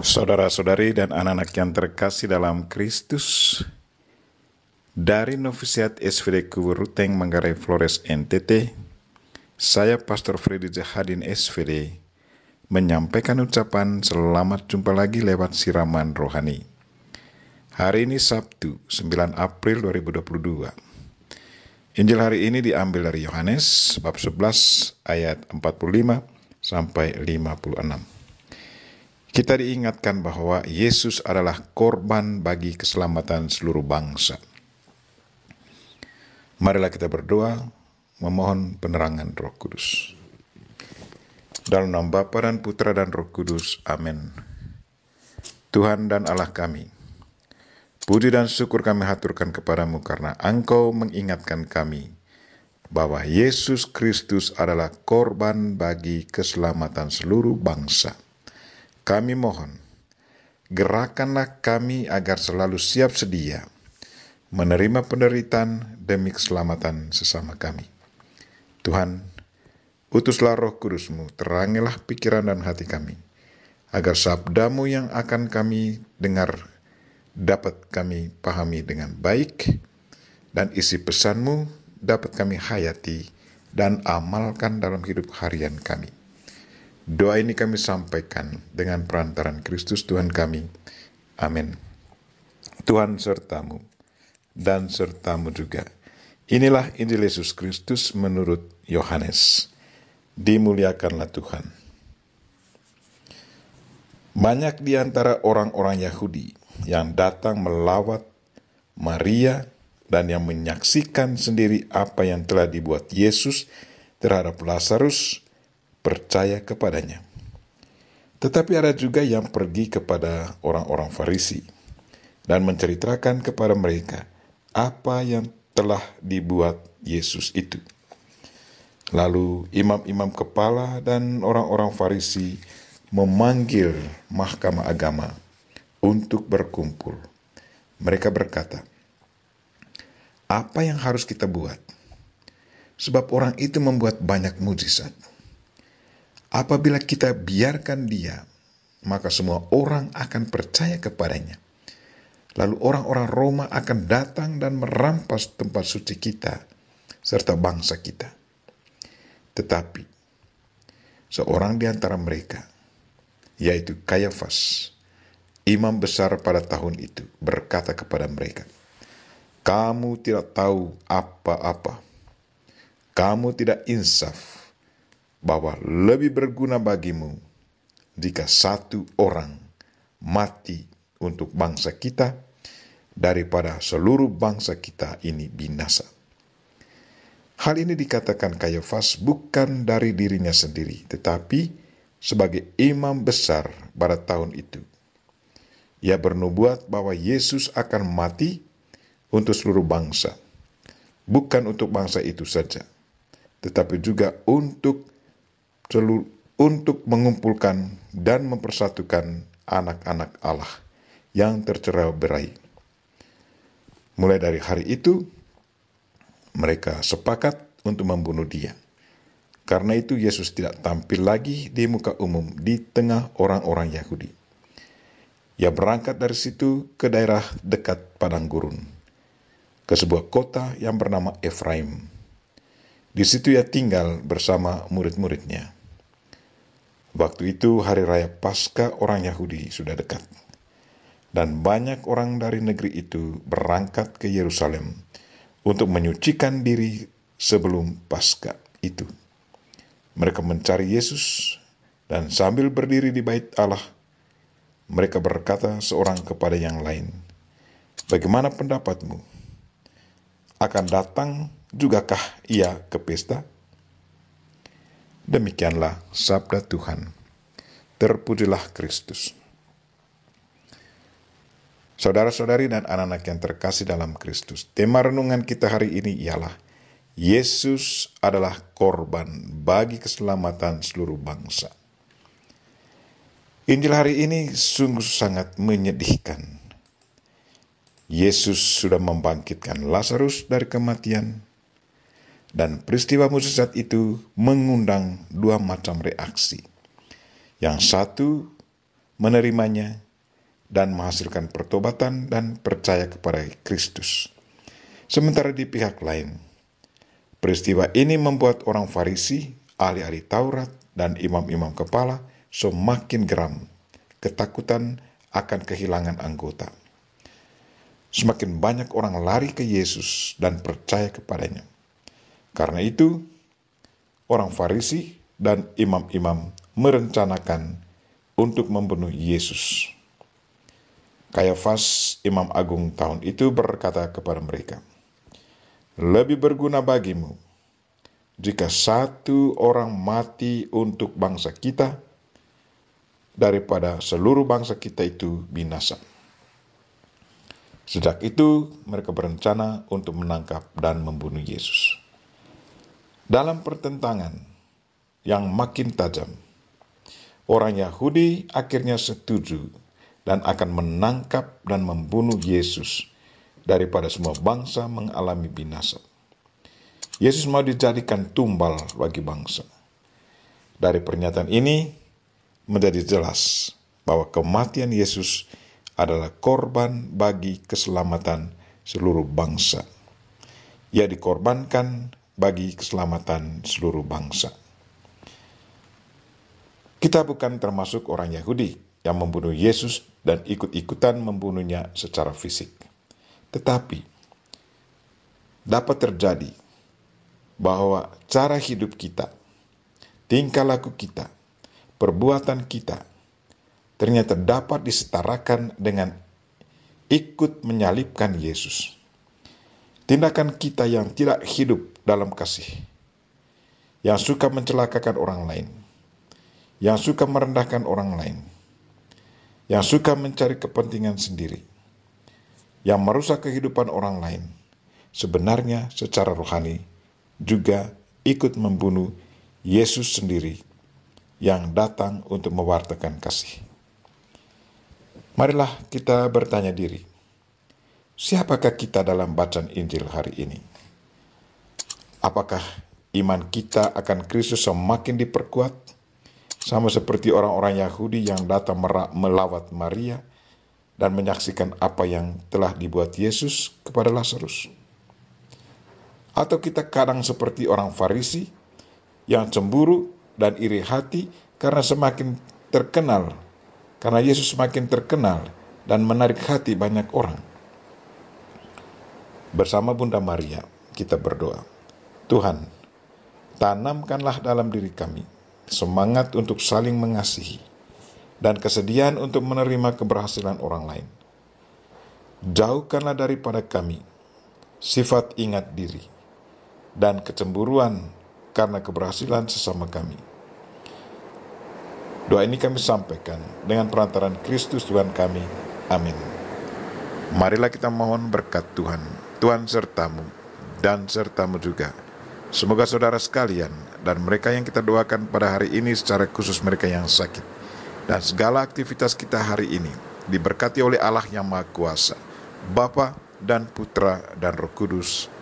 Saudara-saudari dan anak-anak yang terkasih dalam Kristus, dari Novisiat SVD Kuburuteng Manggarai Flores NTT, saya Pastor Freddy Jahadin SVD menyampaikan ucapan selamat jumpa lagi lewat siraman rohani. Hari ini Sabtu, 9 April 2022. Injil hari ini diambil dari Yohanes bab 11 ayat 45 sampai 56. Kita diingatkan bahwa Yesus adalah korban bagi keselamatan seluruh bangsa. Marilah kita berdoa memohon penerangan Roh Kudus. Dalam nama Bapa dan Putra dan Roh Kudus. Amin. Tuhan dan Allah kami, Budi dan syukur kami haturkan kepadamu karena Engkau mengingatkan kami bahwa Yesus Kristus adalah korban bagi keselamatan seluruh bangsa kami mohon, gerakanlah kami agar selalu siap sedia menerima penderitaan demi keselamatan sesama kami. Tuhan, utuslah roh kudusmu, terangilah pikiran dan hati kami, agar sabdamu yang akan kami dengar dapat kami pahami dengan baik, dan isi pesanmu dapat kami hayati dan amalkan dalam hidup harian kami. Doa ini kami sampaikan dengan perantaran Kristus Tuhan kami. Amin. Tuhan sertamu dan sertamu juga. Inilah Injil Yesus Kristus menurut Yohanes. Dimuliakanlah Tuhan. Banyak di antara orang-orang Yahudi yang datang melawat Maria dan yang menyaksikan sendiri apa yang telah dibuat Yesus terhadap Lazarus percaya kepadanya. Tetapi ada juga yang pergi kepada orang-orang Farisi dan menceritakan kepada mereka apa yang telah dibuat Yesus itu. Lalu imam-imam kepala dan orang-orang Farisi memanggil mahkamah agama untuk berkumpul. Mereka berkata, "Apa yang harus kita buat? Sebab orang itu membuat banyak mujizat." Apabila kita biarkan dia, maka semua orang akan percaya kepadanya. Lalu orang-orang Roma akan datang dan merampas tempat suci kita serta bangsa kita. Tetapi seorang di antara mereka, yaitu Kayafas, imam besar pada tahun itu, berkata kepada mereka, "Kamu tidak tahu apa-apa. Kamu tidak insaf." bahwa lebih berguna bagimu jika satu orang mati untuk bangsa kita daripada seluruh bangsa kita ini binasa. Hal ini dikatakan Kayafas bukan dari dirinya sendiri, tetapi sebagai imam besar pada tahun itu. Ia bernubuat bahwa Yesus akan mati untuk seluruh bangsa. Bukan untuk bangsa itu saja, tetapi juga untuk seluruh untuk mengumpulkan dan mempersatukan anak-anak Allah yang tercerai berai. Mulai dari hari itu, mereka sepakat untuk membunuh dia. Karena itu Yesus tidak tampil lagi di muka umum di tengah orang-orang Yahudi. Ia berangkat dari situ ke daerah dekat padang gurun, ke sebuah kota yang bernama Efraim. Di situ ia tinggal bersama murid-muridnya. Waktu itu hari raya Paskah orang Yahudi sudah dekat. Dan banyak orang dari negeri itu berangkat ke Yerusalem untuk menyucikan diri sebelum Paskah itu. Mereka mencari Yesus dan sambil berdiri di bait Allah, mereka berkata seorang kepada yang lain, "Bagaimana pendapatmu? Akan datang jugakah ia ke pesta?" Demikianlah sabda Tuhan. Terpujilah Kristus. Saudara-saudari dan anak-anak yang terkasih dalam Kristus, tema renungan kita hari ini ialah Yesus adalah korban bagi keselamatan seluruh bangsa. Injil hari ini sungguh sangat menyedihkan. Yesus sudah membangkitkan Lazarus dari kematian, dan peristiwa mujizat itu mengundang dua macam reaksi. Yang satu menerimanya dan menghasilkan pertobatan dan percaya kepada Kristus. Sementara di pihak lain, peristiwa ini membuat orang Farisi, ahli-ahli Taurat, dan imam-imam kepala semakin geram, ketakutan akan kehilangan anggota. Semakin banyak orang lari ke Yesus dan percaya kepadanya. Karena itu, orang Farisi dan imam-imam merencanakan untuk membunuh Yesus. Kayafas, imam agung tahun itu berkata kepada mereka, "Lebih berguna bagimu jika satu orang mati untuk bangsa kita daripada seluruh bangsa kita itu binasa." Sejak itu, mereka berencana untuk menangkap dan membunuh Yesus dalam pertentangan yang makin tajam. Orang Yahudi akhirnya setuju dan akan menangkap dan membunuh Yesus daripada semua bangsa mengalami binasa. Yesus mau dijadikan tumbal bagi bangsa. Dari pernyataan ini menjadi jelas bahwa kematian Yesus adalah korban bagi keselamatan seluruh bangsa. Ia dikorbankan bagi keselamatan seluruh bangsa. Kita bukan termasuk orang Yahudi yang membunuh Yesus dan ikut-ikutan membunuhnya secara fisik. Tetapi dapat terjadi bahwa cara hidup kita, tingkah laku kita, perbuatan kita ternyata dapat disetarakan dengan ikut menyalibkan Yesus. Tindakan kita yang tidak hidup dalam kasih, yang suka mencelakakan orang lain, yang suka merendahkan orang lain, yang suka mencari kepentingan sendiri, yang merusak kehidupan orang lain, sebenarnya secara rohani juga ikut membunuh Yesus sendiri yang datang untuk mewartakan kasih. Marilah kita bertanya diri, siapakah kita dalam bacaan Injil hari ini? Apakah iman kita akan Kristus semakin diperkuat? Sama seperti orang-orang Yahudi yang datang melawat Maria dan menyaksikan apa yang telah dibuat Yesus kepada Lazarus. Atau kita kadang seperti orang Farisi yang cemburu dan iri hati karena semakin terkenal, karena Yesus semakin terkenal dan menarik hati banyak orang. Bersama Bunda Maria, kita berdoa. Tuhan, tanamkanlah dalam diri kami semangat untuk saling mengasihi dan kesediaan untuk menerima keberhasilan orang lain. Jauhkanlah daripada kami sifat ingat diri dan kecemburuan karena keberhasilan sesama kami. Doa ini kami sampaikan dengan perantaran Kristus Tuhan kami. Amin. Marilah kita mohon berkat Tuhan. Tuhan sertamu dan sertamu juga Semoga saudara sekalian dan mereka yang kita doakan pada hari ini secara khusus mereka yang sakit dan segala aktivitas kita hari ini diberkati oleh Allah yang Maha Kuasa, Bapa dan Putra dan Roh Kudus.